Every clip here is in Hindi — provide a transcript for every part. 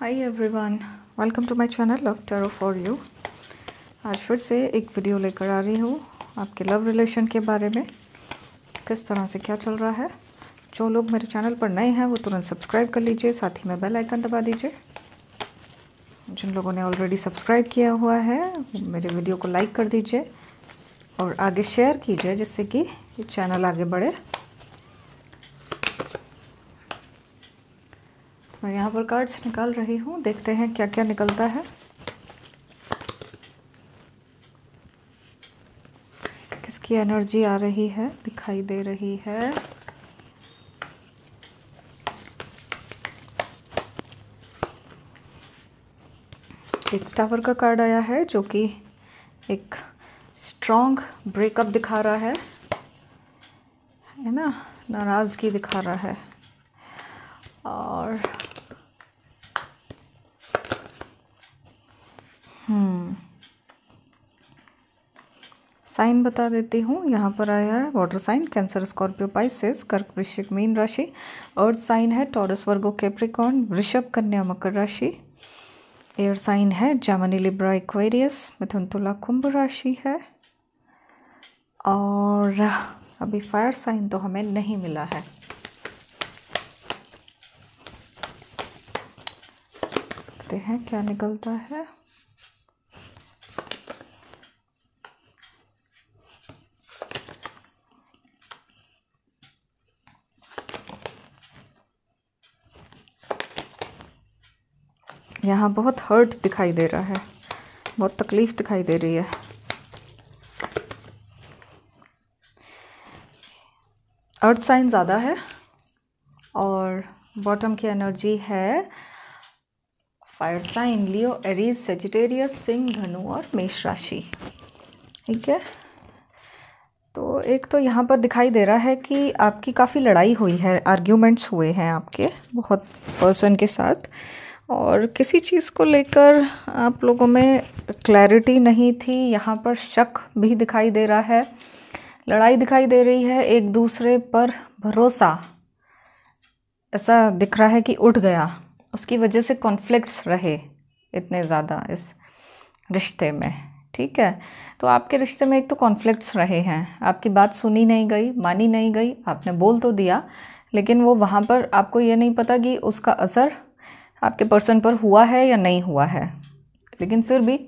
hi everyone welcome to my channel love tarot for you आज फिर से एक वीडियो लेकर आ रही हूँ आपके लव रिलेशन के बारे में किस तरह से क्या चल रहा है जो लोग मेरे चैनल पर नए हैं वो तुरंत सब्सक्राइब कर लीजिए साथ ही में बेल आइकन दबा दीजिए जिन लोगों ने ऑलरेडी सब्सक्राइब किया हुआ है मेरे वीडियो को लाइक कर दीजिए और आगे शेयर कीजिए जिससे कि चैनल आगे बढ़े मैं यहाँ पर कार्ड्स निकाल रही हूँ देखते हैं क्या क्या निकलता है किसकी एनर्जी आ रही है दिखाई दे रही है एक टावर का कार्ड आया है जो कि एक स्ट्रॉन्ग ब्रेकअप दिखा रहा है है ना नाराज़गी दिखा रहा है और साइन बता देती हूँ यहाँ पर आया है water sign Cancer Scorpio Pisces कर्क वृश्चिक मीन राशि अर्थ साइन है टॉरस वर्गो कैप्रिकॉर्न वृषभ कन्या मकर राशि एयर साइन है जामनी लिब्रा इक्वेरियस मिथुन तुला कुंभ राशि है और अभी फायर साइन तो हमें नहीं मिला है देखते हैं क्या निकलता है यहाँ बहुत हर्ट दिखाई दे रहा है बहुत तकलीफ़ दिखाई दे रही है अर्थ साइन ज़्यादा है और बॉटम की एनर्जी है fire sign Leo Aries Sagittarius सिंह धनु और मेष राशि ठीक है तो एक तो यहाँ पर दिखाई दे रहा है कि आपकी काफ़ी लड़ाई हुई है आर्ग्यूमेंट्स हुए हैं आपके बहुत पर्सन के साथ और किसी चीज़ को लेकर आप लोगों में क्लैरिटी नहीं थी यहाँ पर शक भी दिखाई दे रहा है लड़ाई दिखाई दे रही है एक दूसरे पर भरोसा ऐसा दिख रहा है कि उठ गया उसकी वजह से कॉन्फ्लिक्ट्स रहे इतने ज़्यादा इस रिश्ते में ठीक है तो आपके रिश्ते में एक तो कॉन्फ्लिक्ट्स रहे हैं आपकी बात सुनी नहीं गई मानी नहीं गई आपने बोल तो दिया लेकिन वो वहाँ पर आपको ये नहीं पता कि उसका असर आपके पर्सन पर हुआ है या नहीं हुआ है लेकिन फिर भी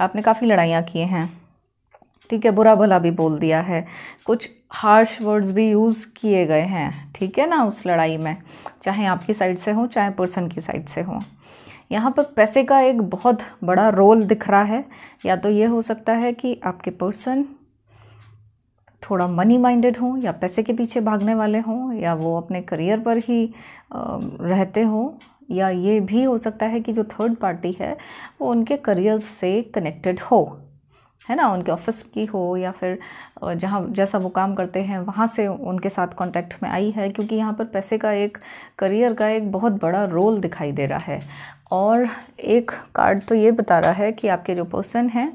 आपने काफ़ी लड़ाइयाँ किए हैं ठीक है बुरा भला भी बोल दिया है कुछ हार्श वर्ड्स भी यूज़ किए गए हैं ठीक है ना उस लड़ाई में चाहे आपकी साइड से हो चाहे पर्सन की साइड से हो यहाँ पर पैसे का एक बहुत बड़ा रोल दिख रहा है या तो ये हो सकता है कि आपके पर्सन थोड़ा मनी माइंडेड हों या पैसे के पीछे भागने वाले हों या वो अपने करियर पर ही रहते हों या ये भी हो सकता है कि जो थर्ड पार्टी है वो उनके करियर से कनेक्टेड हो है ना उनके ऑफिस की हो या फिर जहाँ जैसा वो काम करते हैं वहाँ से उनके साथ कांटेक्ट में आई है क्योंकि यहाँ पर पैसे का एक करियर का एक बहुत बड़ा रोल दिखाई दे रहा है और एक कार्ड तो ये बता रहा है कि आपके जो पर्सन हैं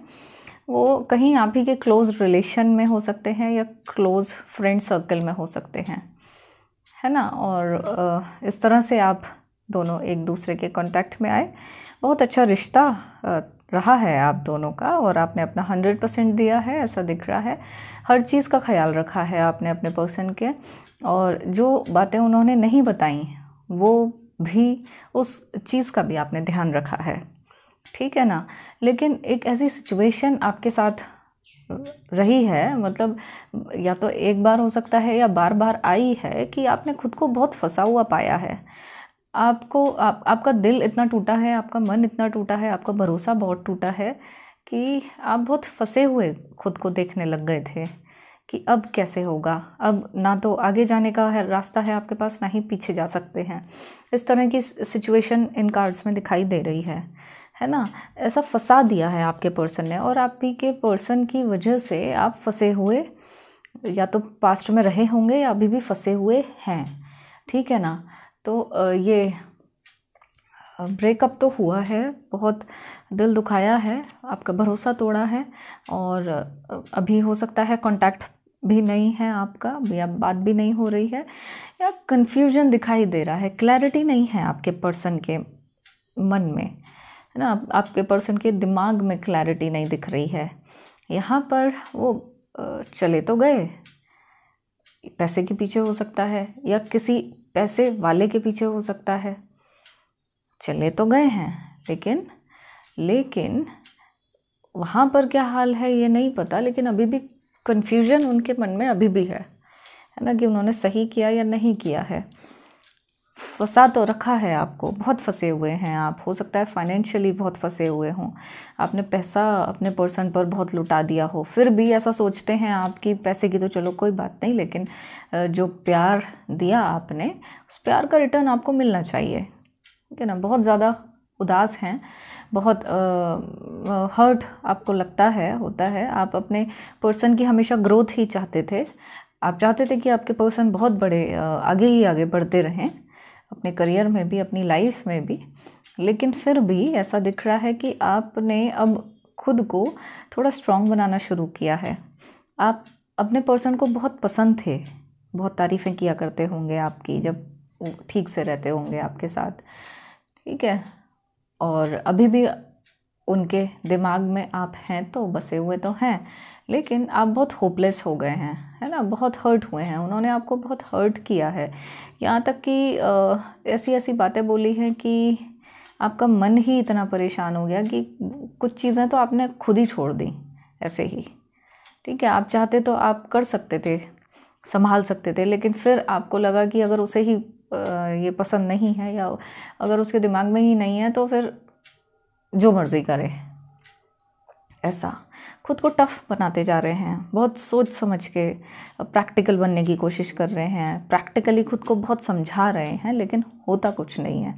वो कहीं आप ही के क्लोज़ रिलेशन में हो सकते हैं या क्लोज़ फ्रेंड सर्कल में हो सकते हैं है ना और इस तरह से आप दोनों एक दूसरे के कांटेक्ट में आए बहुत अच्छा रिश्ता रहा है आप दोनों का और आपने अपना हंड्रेड परसेंट दिया है ऐसा दिख रहा है हर चीज़ का ख्याल रखा है आपने अपने पर्सन के और जो बातें उन्होंने नहीं बताई वो भी उस चीज़ का भी आपने ध्यान रखा है ठीक है ना लेकिन एक ऐसी सिचुएशन आपके साथ रही है मतलब या तो एक बार हो सकता है या बार बार आई है कि आपने खुद को बहुत फंसा हुआ पाया है आपको आप, आपका दिल इतना टूटा है आपका मन इतना टूटा है आपका भरोसा बहुत टूटा है कि आप बहुत फंसे हुए खुद को देखने लग गए थे कि अब कैसे होगा अब ना तो आगे जाने का है रास्ता है आपके पास ना ही पीछे जा सकते हैं इस तरह की सिचुएशन इन कार्ड्स में दिखाई दे रही है है ना ऐसा फंसा दिया है आपके पर्सन ने और आप ही के पर्सन की वजह से आप फंसे हुए या तो पास्ट में रहे होंगे या अभी भी फंसे हुए हैं ठीक है ना तो ये ब्रेकअप तो हुआ है बहुत दिल दुखाया है आपका भरोसा तोड़ा है और अभी हो सकता है कांटेक्ट भी नहीं है आपका या बात भी नहीं हो रही है या कन्फ्यूजन दिखाई दे रहा है क्लैरिटी नहीं है आपके पर्सन के मन में है ना आपके पर्सन के दिमाग में क्लैरिटी नहीं दिख रही है यहाँ पर वो चले तो गए पैसे के पीछे हो सकता है या किसी पैसे वाले के पीछे हो सकता है चले तो गए हैं लेकिन लेकिन वहाँ पर क्या हाल है ये नहीं पता लेकिन अभी भी कन्फ्यूजन उनके मन में अभी भी है है ना कि उन्होंने सही किया या नहीं किया है फंसा तो रखा है आपको बहुत फंसे हुए हैं आप हो सकता है फाइनेंशियली बहुत फंसे हुए हों आपने पैसा अपने पर्सन पर बहुत लुटा दिया हो फिर भी ऐसा सोचते हैं आप कि पैसे की तो चलो कोई बात नहीं लेकिन जो प्यार दिया आपने उस प्यार का रिटर्न आपको मिलना चाहिए ठीक है ना बहुत ज़्यादा उदास हैं बहुत हर्ट आपको लगता है होता है आप अपने पर्सन की हमेशा ग्रोथ ही चाहते थे आप चाहते थे कि आपके पर्सन बहुत बड़े आगे ही आगे बढ़ते रहें अपने करियर में भी अपनी लाइफ में भी लेकिन फिर भी ऐसा दिख रहा है कि आपने अब खुद को थोड़ा स्ट्रांग बनाना शुरू किया है आप अपने पर्सन को बहुत पसंद थे बहुत तारीफ़ें किया करते होंगे आपकी जब ठीक से रहते होंगे आपके साथ ठीक है और अभी भी उनके दिमाग में आप हैं तो बसे हुए तो हैं लेकिन आप बहुत होपलेस हो गए हैं है ना बहुत हर्ट हुए हैं उन्होंने आपको बहुत हर्ट किया है यहाँ तक कि ऐसी ऐसी बातें बोली हैं कि आपका मन ही इतना परेशान हो गया कि कुछ चीज़ें तो आपने खुद ही छोड़ दी ऐसे ही ठीक है आप चाहते तो आप कर सकते थे संभाल सकते थे लेकिन फिर आपको लगा कि अगर उसे ही ये पसंद नहीं है या अगर उसके दिमाग में ही नहीं है तो फिर जो मर्ज़ी करे ऐसा खुद को टफ़ बनाते जा रहे हैं बहुत सोच समझ के प्रैक्टिकल बनने की कोशिश कर रहे हैं प्रैक्टिकली खुद को बहुत समझा रहे हैं लेकिन होता कुछ नहीं है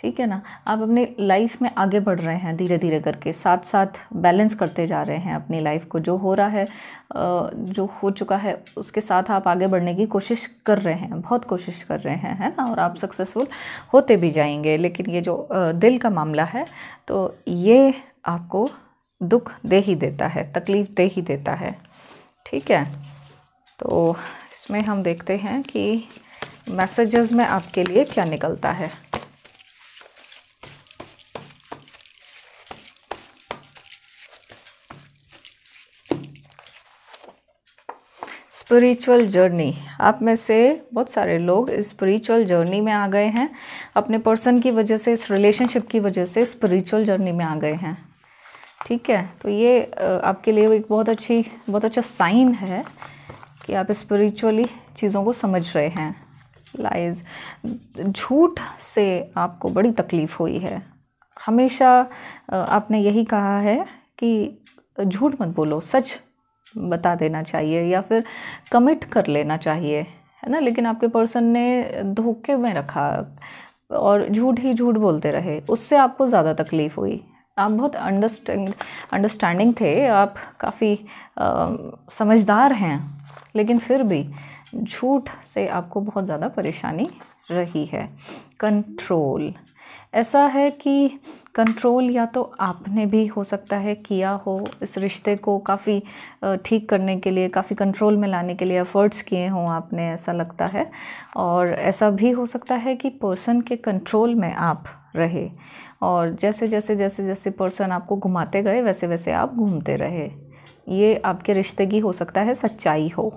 ठीक है ना आप अपने लाइफ में आगे बढ़ रहे हैं धीरे धीरे करके साथ साथ बैलेंस करते जा रहे हैं अपनी लाइफ को जो हो रहा है जो हो चुका है उसके साथ आप आगे बढ़ने की कोशिश कर रहे हैं बहुत कोशिश कर रहे हैं है ना और आप सक्सेसफुल होते भी जाएंगे लेकिन ये जो दिल का मामला है तो ये आपको दुख दे ही देता है तकलीफ़ दे ही देता है ठीक है तो इसमें हम देखते हैं कि मैसेजेस में आपके लिए क्या निकलता है स्पिरिचुअल जर्नी आप में से बहुत सारे लोग स्पिरिचुअल जर्नी में आ गए हैं अपने पर्सन की वजह से इस रिलेशनशिप की वजह से स्पिरिचुअल जर्नी में आ गए हैं ठीक है तो ये आपके लिए एक बहुत अच्छी बहुत अच्छा साइन है कि आप स्पिरिचुअली चीज़ों को समझ रहे हैं लाइज झूठ से आपको बड़ी तकलीफ़ हुई है हमेशा आपने यही कहा है कि झूठ मत बोलो सच बता देना चाहिए या फिर कमिट कर लेना चाहिए है ना लेकिन आपके पर्सन ने धोखे में रखा और झूठ ही झूठ बोलते रहे उससे आपको ज़्यादा तकलीफ़ हुई आप बहुत अंडरस्टैंड अंडरस्टैंडिंग थे आप काफ़ी समझदार हैं लेकिन फिर भी झूठ से आपको बहुत ज़्यादा परेशानी रही है कंट्रोल ऐसा है कि कंट्रोल या तो आपने भी हो सकता है किया हो इस रिश्ते को काफ़ी ठीक करने के लिए काफ़ी कंट्रोल में लाने के लिए एफ़र्ट्स किए हों आपने ऐसा लगता है और ऐसा भी हो सकता है कि पर्सन के कंट्रोल में आप रहे और जैसे जैसे जैसे जैसे पर्सन आपको घुमाते गए वैसे वैसे आप घूमते रहे ये आपके रिश्ते की हो सकता है सच्चाई हो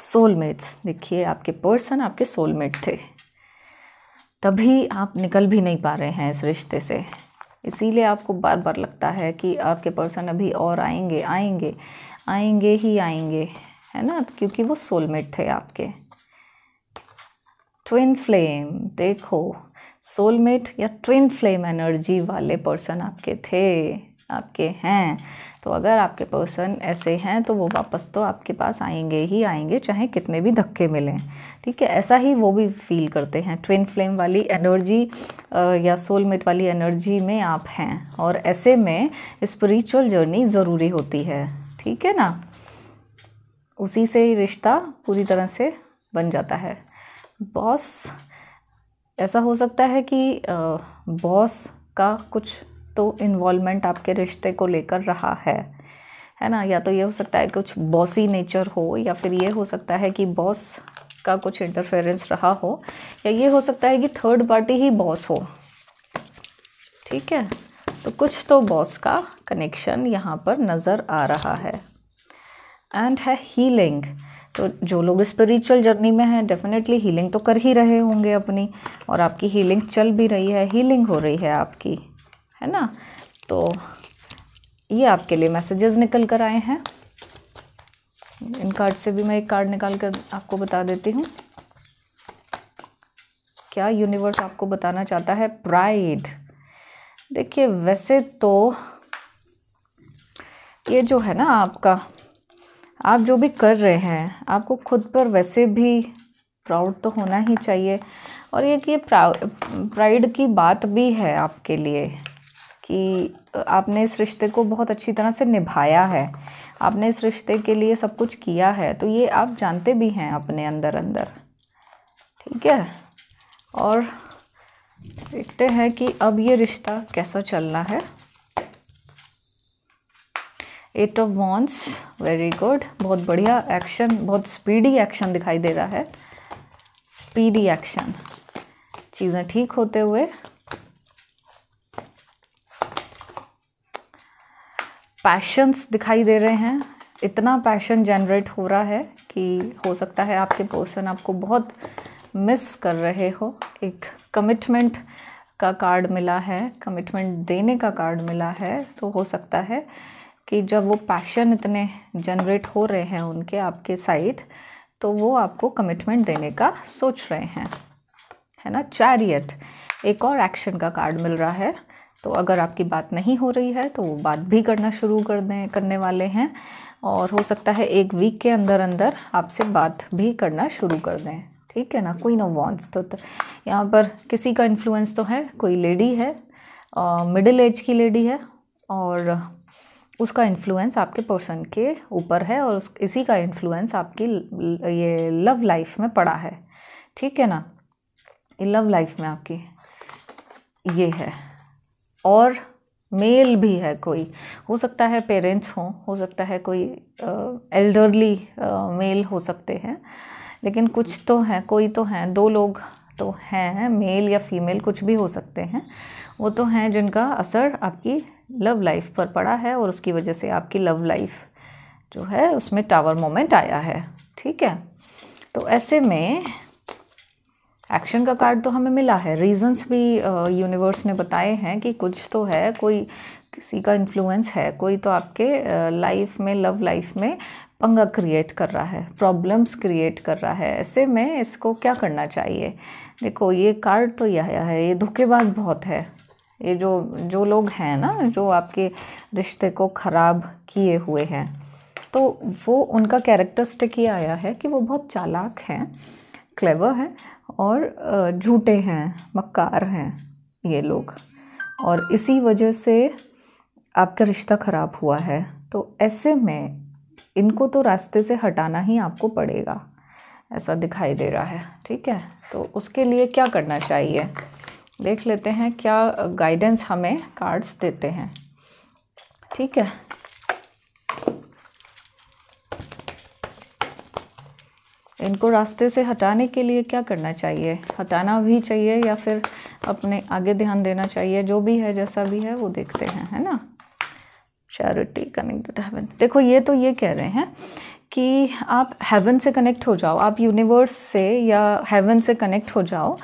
सोलमेट्स देखिए आपके पर्सन आपके सोलमेट थे तभी आप निकल भी नहीं पा रहे हैं इस रिश्ते से इसीलिए आपको बार बार लगता है कि आपके पर्सन अभी और आएंगे आएंगे आएंगे ही आएंगे है ना क्योंकि वो सोलमेट थे आपके ट्विन फ्लेम देखो सोलमेट या ट्विन फ्लेम एनर्जी वाले पर्सन आपके थे आपके हैं तो अगर आपके पर्सन ऐसे हैं तो वो वापस तो आपके पास आएंगे ही आएंगे चाहे कितने भी धक्के मिलें ठीक है ऐसा ही वो भी फील करते हैं ट्विन फ्लेम वाली एनर्जी या सोलमेट वाली एनर्जी में आप हैं और ऐसे में स्पिरिचुअल जर्नी ज़रूरी होती है ठीक है ना उसी से ही रिश्ता पूरी तरह से बन जाता है बॉस ऐसा हो सकता है कि बॉस का कुछ तो इन्वॉल्वमेंट आपके रिश्ते को लेकर रहा है है ना या तो ये हो सकता है कुछ बॉसी नेचर हो या फिर ये हो सकता है कि बॉस का कुछ इंटरफेरेंस रहा हो या ये हो सकता है कि थर्ड पार्टी ही बॉस हो ठीक है तो कुछ तो बॉस का कनेक्शन यहाँ पर नज़र आ रहा है एंड है हीलिंग तो जो लोग स्पिरिचुअल जर्नी में हैं डेफिनेटली हीलिंग तो कर ही रहे होंगे अपनी और आपकी हीलिंग चल भी रही है हीलिंग हो रही है आपकी है ना तो ये आपके लिए मैसेजेस निकल कर आए हैं इन कार्ड से भी मैं एक कार्ड निकाल कर आपको बता देती हूँ क्या यूनिवर्स आपको बताना चाहता है प्राइड देखिए वैसे तो ये जो है ना आपका आप जो भी कर रहे हैं आपको खुद पर वैसे भी प्राउड तो होना ही चाहिए और ये कि प्राइड की बात भी है आपके लिए कि आपने इस रिश्ते को बहुत अच्छी तरह से निभाया है आपने इस रिश्ते के लिए सब कुछ किया है तो ये आप जानते भी हैं अपने अंदर अंदर ठीक है और देखते हैं कि अब ये रिश्ता कैसा चलना है eight of wands very good बहुत बढ़िया एक्शन बहुत स्पीडी एक्शन दिखाई दे रहा है स्पीडी एक्शन चीज़ें ठीक होते हुए पैशंस दिखाई दे रहे हैं इतना पैशन जनरेट हो रहा है कि हो सकता है आपके पर्सन आपको बहुत मिस कर रहे हो एक कमिटमेंट का कार्ड मिला है कमिटमेंट देने का कार्ड मिला है तो हो सकता है कि जब वो पैशन इतने जनरेट हो रहे हैं उनके आपके साइड तो वो आपको कमिटमेंट देने का सोच रहे हैं है ना चैरियट एक और एक्शन का कार्ड मिल रहा है तो अगर आपकी बात नहीं हो रही है तो वो बात भी करना शुरू कर दें करने वाले हैं और हो सकता है एक वीक के अंदर अंदर आपसे बात भी करना शुरू कर दें ठीक है ना कोई नो वॉन्ट्स तो, तो यहाँ पर किसी का इन्फ्लुएंस तो है कोई लेडी है मिडिल एज की लेडी है और उसका इन्फ्लुएंस आपके पर्सन के ऊपर है और उस इसी का इन्फ्लुएंस आपकी ये लव लाइफ में पड़ा है ठीक है ना ये लव लाइफ में आपकी ये है और मेल भी है कोई हो सकता है पेरेंट्स हों हो सकता है कोई एल्डरली मेल हो सकते हैं लेकिन कुछ तो हैं कोई तो हैं दो लोग तो हैं मेल या फीमेल कुछ भी हो सकते हैं वो तो हैं जिनका असर आपकी लव लाइफ पर पड़ा है और उसकी वजह से आपकी लव लाइफ जो है उसमें टावर मोमेंट आया है ठीक है तो ऐसे में एक्शन का कार्ड तो हमें मिला है रीजंस भी यूनिवर्स ने बताए हैं कि कुछ तो है कोई किसी का इन्फ्लुएंस है कोई तो आपके लाइफ में लव लाइफ में पंगा क्रिएट कर रहा है प्रॉब्लम्स क्रिएट कर रहा है ऐसे में इसको क्या करना चाहिए देखो ये कार्ड तो यह है ये धोखेबाज बहुत है ये जो जो लोग हैं ना जो आपके रिश्ते को ख़राब किए हुए हैं तो वो उनका कैरेक्टरिस्टिक ये आया है कि वो बहुत चालाक हैं क्लेवर हैं और झूठे हैं मक्कार हैं ये लोग और इसी वजह से आपका रिश्ता ख़राब हुआ है तो ऐसे में इनको तो रास्ते से हटाना ही आपको पड़ेगा ऐसा दिखाई दे रहा है ठीक है तो उसके लिए क्या करना चाहिए देख लेते हैं क्या गाइडेंस हमें कार्ड्स देते हैं ठीक है इनको रास्ते से हटाने के लिए क्या करना चाहिए हटाना भी चाहिए या फिर अपने आगे ध्यान देना चाहिए जो भी है जैसा भी है वो देखते हैं है ना चैरिटी कनेक्टेड हेवन देखो ये तो ये कह रहे हैं कि आप हेवन से कनेक्ट हो जाओ आप यूनिवर्स से या हेवन से कनेक्ट हो जाओ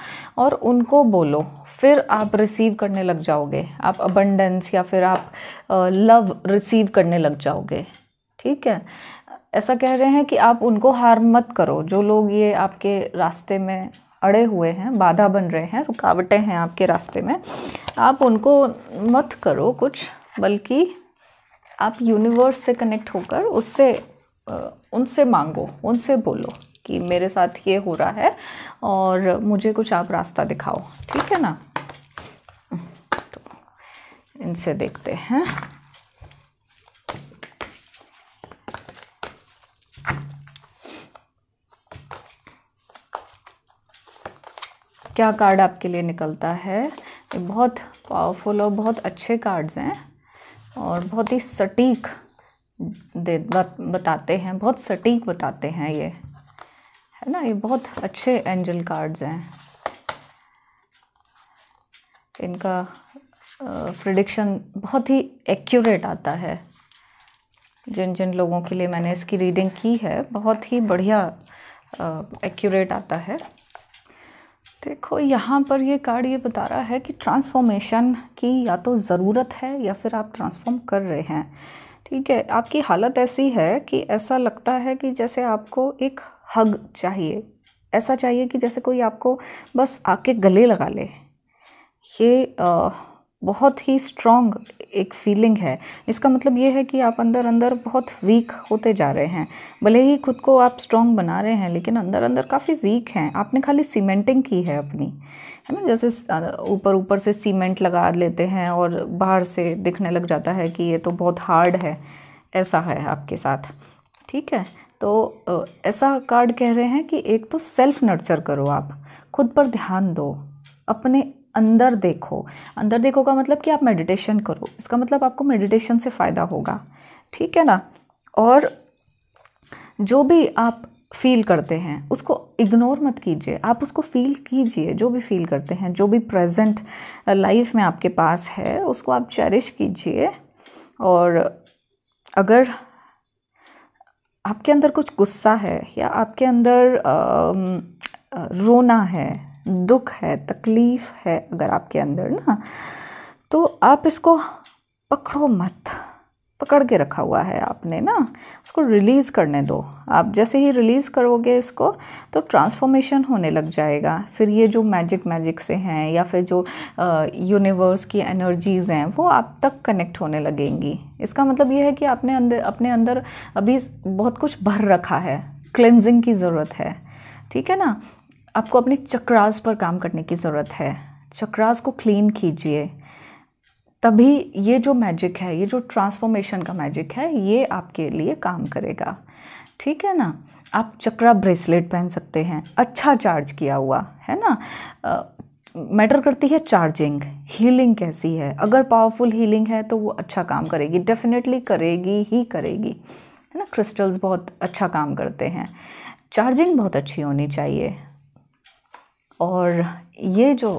और उनको बोलो फिर आप रिसीव करने लग जाओगे आप अबंडेंस या फिर आप लव रिसीव करने लग जाओगे ठीक है ऐसा कह रहे हैं कि आप उनको हार मत करो जो लोग ये आपके रास्ते में अड़े हुए हैं बाधा बन रहे हैं रुकावटें हैं आपके रास्ते में आप उनको मत करो कुछ बल्कि आप यूनिवर्स से कनेक्ट होकर उससे उनसे मांगो उनसे बोलो कि मेरे साथ ये हो रहा है और मुझे कुछ आप रास्ता दिखाओ ठीक है ना तो इनसे देखते हैं क्या कार्ड आपके लिए निकलता है ये बहुत पावरफुल और बहुत अच्छे कार्ड्स हैं और बहुत ही सटीक दे बताते हैं बहुत सटीक बताते हैं ये है ना ये बहुत अच्छे एंजल कार्ड्स हैं इनका प्रडिक्शन बहुत ही एक्यूरेट आता है जिन जिन लोगों के लिए मैंने इसकी रीडिंग की है बहुत ही बढ़िया एक्यूरेट आता है देखो यहाँ पर ये कार्ड ये बता रहा है कि ट्रांसफॉर्मेशन की या तो ज़रूरत है या फिर आप ट्रांसफॉर्म कर रहे हैं ठीक है आपकी हालत ऐसी है कि ऐसा लगता है कि जैसे आपको एक हग चाहिए ऐसा चाहिए कि जैसे कोई आपको बस आके गले लगा ले ये आ, बहुत ही स्ट्रॉन्ग एक फीलिंग है इसका मतलब ये है कि आप अंदर अंदर बहुत वीक होते जा रहे हैं भले ही खुद को आप स्ट्रॉन्ग बना रहे हैं लेकिन अंदर अंदर काफ़ी वीक हैं आपने खाली सीमेंटिंग की है अपनी है ना जैसे ऊपर ऊपर से सीमेंट लगा लेते हैं और बाहर से दिखने लग जाता है कि ये तो बहुत हार्ड है ऐसा है आपके साथ ठीक है तो ऐसा कार्ड कह रहे हैं कि एक तो सेल्फ नर्चर करो आप खुद पर ध्यान दो अपने अंदर देखो अंदर देखो का मतलब कि आप मेडिटेशन करो इसका मतलब आपको मेडिटेशन से फ़ायदा होगा ठीक है ना और जो भी आप फील करते हैं उसको इग्नोर मत कीजिए आप उसको फील कीजिए जो भी फील करते हैं जो भी प्रेजेंट लाइफ में आपके पास है उसको आप चेरिश कीजिए और अगर आपके अंदर कुछ गुस्सा है या आपके अंदर आ, रोना है दुख है तकलीफ़ है अगर आपके अंदर ना तो आप इसको पकड़ो मत पकड़ के रखा हुआ है आपने ना उसको रिलीज़ करने दो आप जैसे ही रिलीज़ करोगे इसको तो ट्रांसफॉर्मेशन होने लग जाएगा फिर ये जो मैजिक मैजिक से हैं या फिर जो यूनिवर्स की एनर्जीज़ हैं वो आप तक कनेक्ट होने लगेंगी इसका मतलब ये है कि आपने अंदर अपने अंदर अभी बहुत कुछ भर रखा है क्लेंजिंग की ज़रूरत है ठीक है ना आपको अपने चक्रास पर काम करने की ज़रूरत है चक्रास को क्लीन कीजिए तभी ये जो मैजिक है ये जो ट्रांसफॉर्मेशन का मैजिक है ये आपके लिए काम करेगा ठीक है ना आप चक्रा ब्रेसलेट पहन सकते हैं अच्छा चार्ज किया हुआ है ना मैटर करती है चार्जिंग हीलिंग कैसी है अगर पावरफुल हीलिंग है तो वो अच्छा काम करेगी डेफिनेटली करेगी ही करेगी है ना क्रिस्टल्स बहुत अच्छा काम करते हैं चार्जिंग बहुत अच्छी होनी चाहिए और ये जो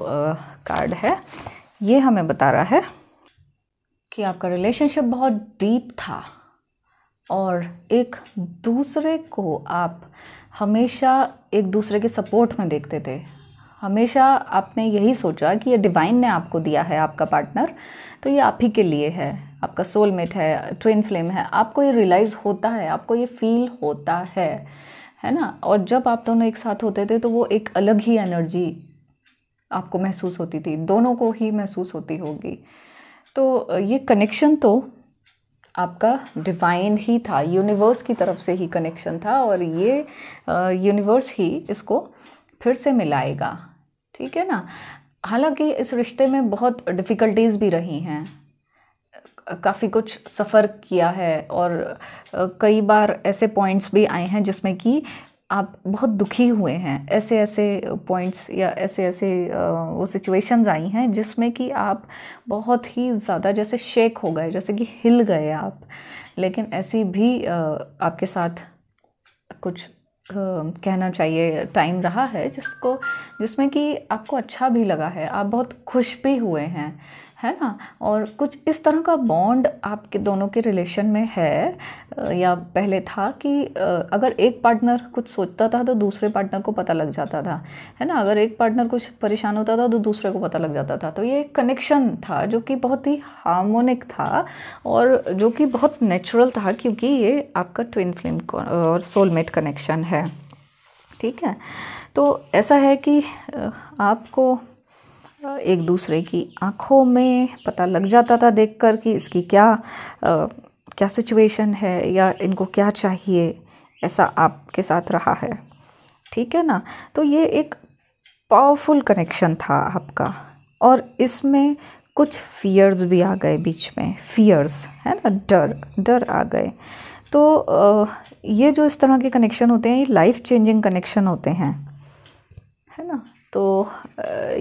कार्ड है ये हमें बता रहा है कि आपका रिलेशनशिप बहुत डीप था और एक दूसरे को आप हमेशा एक दूसरे के सपोर्ट में देखते थे हमेशा आपने यही सोचा कि ये डिवाइन ने आपको दिया है आपका पार्टनर तो ये आप ही के लिए है आपका सोलमेट है ट्विन फ्लेम है आपको ये रियलाइज़ होता है आपको ये फील होता है है ना और जब आप दोनों एक साथ होते थे तो वो एक अलग ही एनर्जी आपको महसूस होती थी दोनों को ही महसूस होती होगी तो ये कनेक्शन तो आपका डिवाइन ही था यूनिवर्स की तरफ से ही कनेक्शन था और ये यूनिवर्स ही इसको फिर से मिलाएगा ठीक है ना हालांकि इस रिश्ते में बहुत डिफ़िकल्टीज़ भी रही हैं काफ़ी कुछ सफ़र किया है और कई बार ऐसे पॉइंट्स भी आए हैं जिसमें कि आप बहुत दुखी हुए हैं ऐसे ऐसे पॉइंट्स या ऐसे ऐसे वो सिचुएशंस आई हैं जिसमें कि आप बहुत ही ज़्यादा जैसे शेक हो गए जैसे कि हिल गए आप लेकिन ऐसी भी आपके साथ कुछ कहना चाहिए टाइम रहा है जिसको जिसमें कि आपको अच्छा भी लगा है आप बहुत खुश भी हुए हैं है ना और कुछ इस तरह का बॉन्ड आपके दोनों के रिलेशन में है या पहले था कि अगर एक पार्टनर कुछ सोचता था तो दूसरे पार्टनर को पता लग जाता था है ना अगर एक पार्टनर कुछ परेशान होता था तो दूसरे को पता लग जाता था तो ये कनेक्शन था जो कि बहुत ही हार्मोनिक था और जो कि बहुत नेचुरल था क्योंकि ये आपका ट्विन फ्लेम और सोलमेट कनेक्शन है ठीक है तो ऐसा है कि आपको एक दूसरे की आँखों में पता लग जाता था देखकर कि इसकी क्या आ, क्या सिचुएशन है या इनको क्या चाहिए ऐसा आपके साथ रहा है ठीक है ना तो ये एक पावरफुल कनेक्शन था आपका और इसमें कुछ फियर्स भी आ गए बीच में फियर्स है ना डर डर आ गए तो ये जो इस तरह के कनेक्शन होते हैं ये लाइफ चेंजिंग कनेक्शन होते हैं है ना तो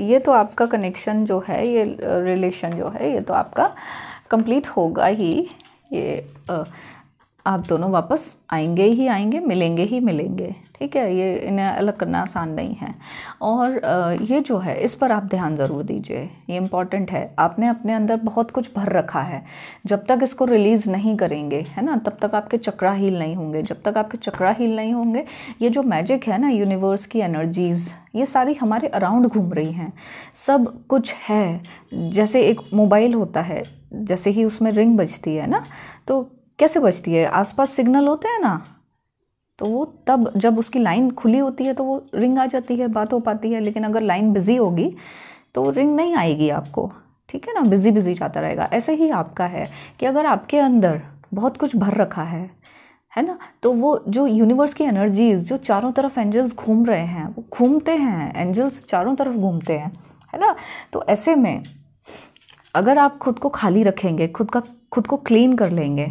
ये तो आपका कनेक्शन जो है ये रिलेशन जो है ये तो आपका कंप्लीट होगा ही ये आप दोनों वापस आएंगे ही आएंगे मिलेंगे ही मिलेंगे ठीक है ये इन्हें अलग करना आसान नहीं है और ये जो है इस पर आप ध्यान ज़रूर दीजिए ये इम्पॉर्टेंट है आपने अपने अंदर बहुत कुछ भर रखा है जब तक इसको रिलीज़ नहीं करेंगे है ना तब तक आपके चक्रा हील नहीं होंगे जब तक आपके चक्रा हील नहीं होंगे ये जो मैजिक है ना यूनिवर्स की एनर्जीज़ ये सारी हमारे अराउंड घूम रही हैं सब कुछ है जैसे एक मोबाइल होता है जैसे ही उसमें रिंग बजती है ना तो कैसे बजती है आसपास सिग्नल होते हैं ना तो वो तब जब उसकी लाइन खुली होती है तो वो रिंग आ जाती है बात हो पाती है लेकिन अगर लाइन बिज़ी होगी तो रिंग नहीं आएगी आपको ठीक है ना बिज़ी बिज़ी जाता रहेगा ऐसे ही आपका है कि अगर आपके अंदर बहुत कुछ भर रखा है है ना तो वो जो यूनिवर्स की एनर्जीज़ जो चारों तरफ एंजल्स घूम रहे हैं वो घूमते हैं एंजल्स चारों तरफ घूमते हैं है ना तो ऐसे में अगर आप खुद को खाली रखेंगे खुद का खुद को क्लीन कर लेंगे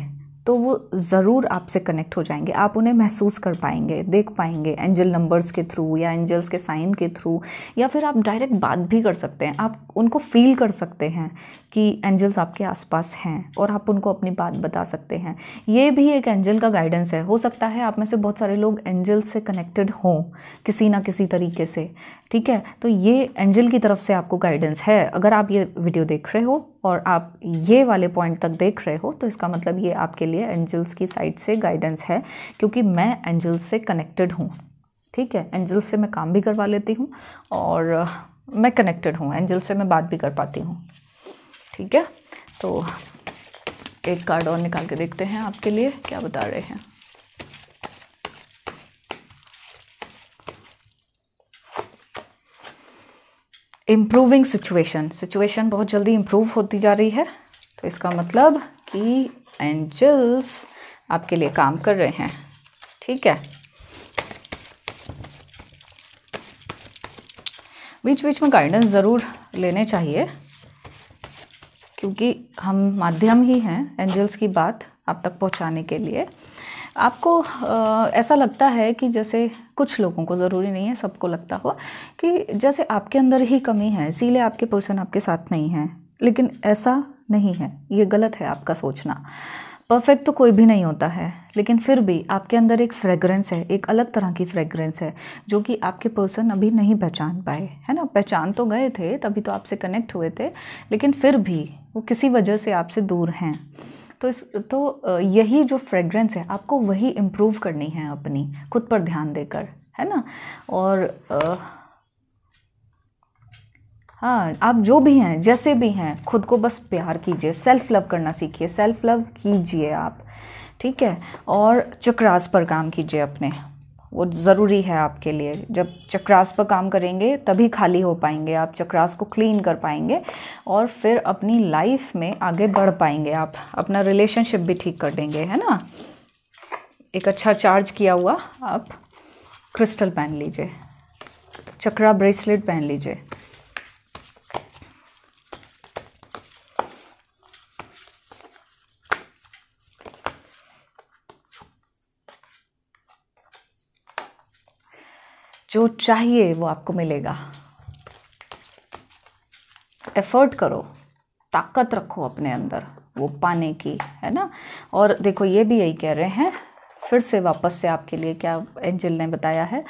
तो वो ज़रूर आपसे कनेक्ट हो जाएंगे आप उन्हें महसूस कर पाएंगे देख पाएंगे एंजल नंबर्स के थ्रू या एंजल्स के साइन के थ्रू या फिर आप डायरेक्ट बात भी कर सकते हैं आप उनको फील कर सकते हैं कि एंजल्स आपके आसपास हैं और आप उनको अपनी बात बता सकते हैं ये भी एक एंजल का गाइडेंस है हो सकता है आप में से बहुत सारे लोग एंजल से कनेक्टेड हों किसी ना किसी तरीके से ठीक है तो ये एंजल की तरफ से आपको गाइडेंस है अगर आप ये वीडियो देख रहे हो और आप ये वाले पॉइंट तक देख रहे हो तो इसका मतलब ये आपके लिए एंजल्स की साइड से गाइडेंस है क्योंकि मैं एंजल्स से कनेक्टेड हूँ ठीक है एंजल्स से मैं काम भी करवा लेती हूँ और मैं कनेक्टेड हूँ एंजल्स से मैं बात भी कर पाती हूँ ठीक है तो एक कार्ड और निकाल के देखते हैं आपके लिए क्या बता रहे हैं इम्प्रूविंग सिचुएशन सिचुएशन बहुत जल्दी इम्प्रूव होती जा रही है तो इसका मतलब कि एंजल्स आपके लिए काम कर रहे हैं ठीक है बीच बीच में गाइडेंस ज़रूर लेने चाहिए क्योंकि हम माध्यम ही हैं एंजल्स की बात आप तक पहुंचाने के लिए आपको आ, ऐसा लगता है कि जैसे कुछ लोगों को ज़रूरी नहीं है सबको लगता हो कि जैसे आपके अंदर ही कमी है इसीलिए आपके पर्सन आपके साथ नहीं हैं लेकिन ऐसा नहीं है ये गलत है आपका सोचना परफेक्ट तो कोई भी नहीं होता है लेकिन फिर भी आपके अंदर एक फ्रेगरेंस है एक अलग तरह की फ्रेगरेंस है जो कि आपके पर्सन अभी नहीं पहचान पाए है ना पहचान तो गए थे तभी तो आपसे कनेक्ट हुए थे लेकिन फिर भी वो किसी वजह से आपसे दूर हैं तो इस तो यही जो फ्रेगरेंस है आपको वही इम्प्रूव करनी है अपनी खुद पर ध्यान देकर है ना और आ, हाँ आप जो भी हैं जैसे भी हैं खुद को बस प्यार कीजिए सेल्फ लव करना सीखिए सेल्फ लव कीजिए आप ठीक है और चक्रास पर काम कीजिए अपने वो ज़रूरी है आपके लिए जब चक्रास पर काम करेंगे तभी खाली हो पाएंगे आप चक्रास को क्लीन कर पाएंगे और फिर अपनी लाइफ में आगे बढ़ पाएंगे आप अपना रिलेशनशिप भी ठीक कर देंगे है ना एक अच्छा चार्ज किया हुआ आप क्रिस्टल पहन लीजिए चक्रा ब्रेसलेट पहन लीजिए जो चाहिए वो आपको मिलेगा एफर्ट करो ताकत रखो अपने अंदर वो पाने की है ना और देखो ये भी यही कह रहे हैं फिर से वापस से आपके लिए क्या एंजल ने बताया है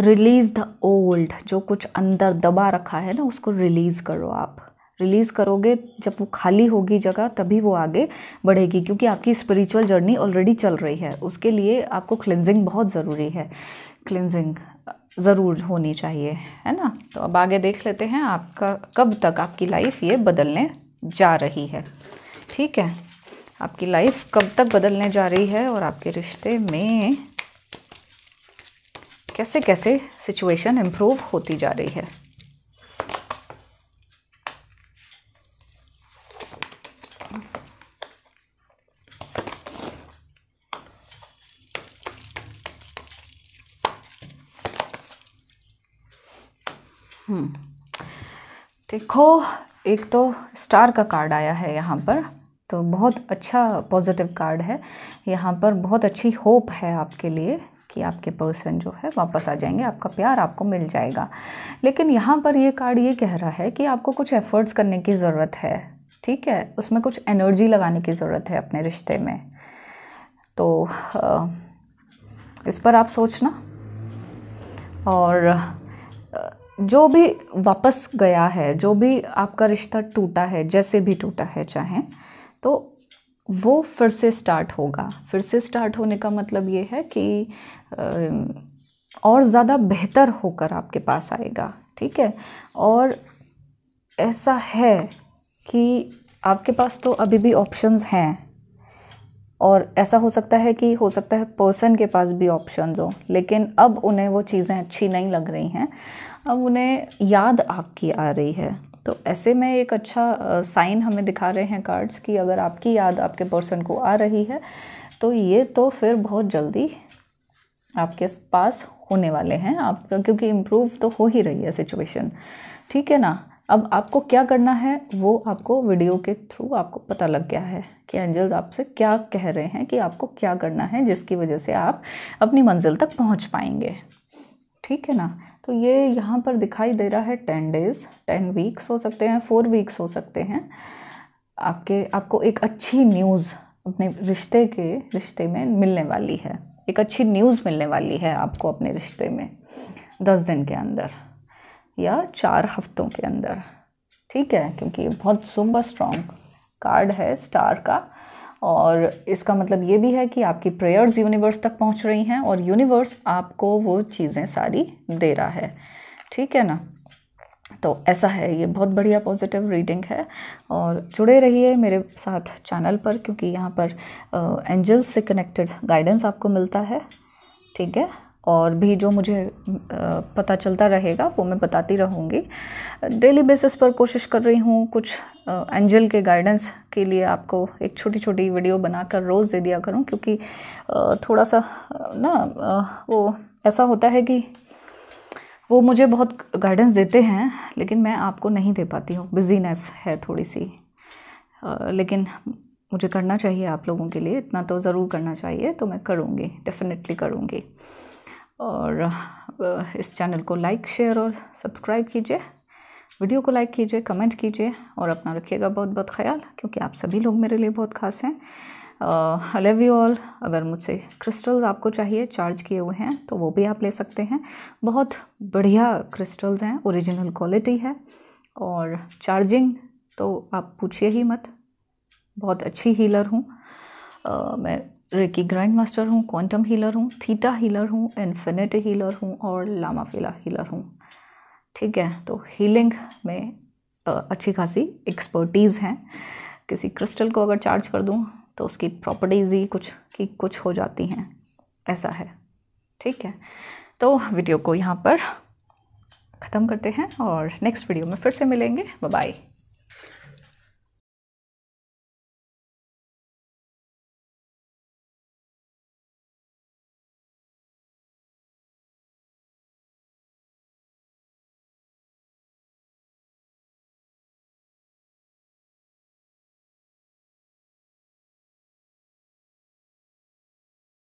रिलीज़ द ओल्ड जो कुछ अंदर दबा रखा है ना उसको रिलीज़ करो आप रिलीज़ करोगे जब वो खाली होगी जगह तभी वो आगे बढ़ेगी क्योंकि आपकी स्पिरिचुअल जर्नी ऑलरेडी चल रही है उसके लिए आपको क्लिनजिंग बहुत ज़रूरी है क्लिनजिंग ज़रूर होनी चाहिए है ना तो अब आगे देख लेते हैं आपका कब तक आपकी लाइफ ये बदलने जा रही है ठीक है आपकी लाइफ कब तक बदलने जा रही है और आपके रिश्ते में कैसे कैसे सिचुएशन इम्प्रूव होती जा रही है देखो एक तो स्टार का कार्ड आया है यहाँ पर तो बहुत अच्छा पॉजिटिव कार्ड है यहाँ पर बहुत अच्छी होप है आपके लिए कि आपके पर्सन जो है वापस आ जाएंगे आपका प्यार आपको मिल जाएगा लेकिन यहाँ पर ये कार्ड ये कह रहा है कि आपको कुछ एफ़र्ट्स करने की ज़रूरत है ठीक है उसमें कुछ एनर्जी लगाने की ज़रूरत है अपने रिश्ते में तो इस पर आप सोचना और जो भी वापस गया है जो भी आपका रिश्ता टूटा है जैसे भी टूटा है चाहे तो वो फिर से स्टार्ट होगा फिर से स्टार्ट होने का मतलब ये है कि और ज़्यादा बेहतर होकर आपके पास आएगा ठीक है और ऐसा है कि आपके पास तो अभी भी ऑप्शंस हैं और ऐसा हो सकता है कि हो सकता है पर्सन के पास भी ऑप्शंस हो लेकिन अब उन्हें वो चीज़ें अच्छी नहीं लग रही हैं अब उन्हें याद आपकी आ रही है तो ऐसे में एक अच्छा साइन हमें दिखा रहे हैं कार्ड्स कि अगर आपकी याद आपके पर्सन को आ रही है तो ये तो फिर बहुत जल्दी आपके पास होने वाले हैं आपका क्योंकि इम्प्रूव तो हो ही रही है सिचुएशन ठीक है ना अब आपको क्या करना है वो आपको वीडियो के थ्रू आपको पता लग गया है कि एंजल्स आपसे क्या कह रहे हैं कि आपको क्या करना है जिसकी वजह से आप अपनी मंजिल तक पहुंच पाएंगे ठीक है ना तो ये यहाँ पर दिखाई दे रहा है टेन डेज़ टेन वीक्स हो सकते हैं फोर वीक्स हो सकते हैं आपके आपको एक अच्छी न्यूज़ अपने रिश्ते के रिश्ते में मिलने वाली है एक अच्छी न्यूज़ मिलने वाली है आपको अपने रिश्ते में दस दिन के अंदर या चार हफ्तों के अंदर ठीक है क्योंकि ये बहुत सुपर स्ट्रॉन्ग कार्ड है स्टार का और इसका मतलब ये भी है कि आपकी प्रेयर्स यूनिवर्स तक पहुंच रही हैं और यूनिवर्स आपको वो चीज़ें सारी दे रहा है ठीक है ना तो ऐसा है ये बहुत बढ़िया पॉजिटिव रीडिंग है और जुड़े रहिए मेरे साथ चैनल पर क्योंकि यहाँ पर एंजल्स से कनेक्टेड गाइडेंस आपको मिलता है ठीक है और भी जो मुझे पता चलता रहेगा वो मैं बताती रहूँगी डेली बेसिस पर कोशिश कर रही हूँ कुछ एंजल के गाइडेंस के लिए आपको एक छोटी छोटी वीडियो बनाकर रोज़ दे दिया करूँ क्योंकि थोड़ा सा ना वो ऐसा होता है कि वो मुझे बहुत गाइडेंस देते हैं लेकिन मैं आपको नहीं दे पाती हूँ बिजीनेस है थोड़ी सी लेकिन मुझे करना चाहिए आप लोगों के लिए इतना तो ज़रूर करना चाहिए तो मैं करूँगी डेफ़िनेटली करूँगी और इस चैनल को लाइक शेयर और सब्सक्राइब कीजिए वीडियो को लाइक कीजिए कमेंट कीजिए और अपना रखिएगा बहुत बहुत ख्याल क्योंकि आप सभी लोग मेरे लिए बहुत खास हैं आई लव यू ऑल अगर मुझसे क्रिस्टल्स आपको चाहिए चार्ज किए हुए हैं तो वो भी आप ले सकते हैं बहुत बढ़िया क्रिस्टल्स हैं ओरिजिनल क्वालिटी है और चार्जिंग तो आप पूछिए ही मत बहुत अच्छी हीलर हूँ uh, मैं रिकी ग्रैंड मास्टर हूँ क्वांटम हीलर हूँ थीटा हीलर हूँ इन्फिनिट हीलर हूँ और लामा फीला हीलर हूँ ठीक है तो हीलिंग में अच्छी खासी एक्सपर्टीज़ हैं किसी क्रिस्टल को अगर चार्ज कर दूँ तो उसकी प्रॉपर्टीज़ ही कुछ की कुछ हो जाती हैं ऐसा है ठीक है तो वीडियो को यहाँ पर ख़त्म करते हैं और नेक्स्ट वीडियो में फिर से मिलेंगे बाय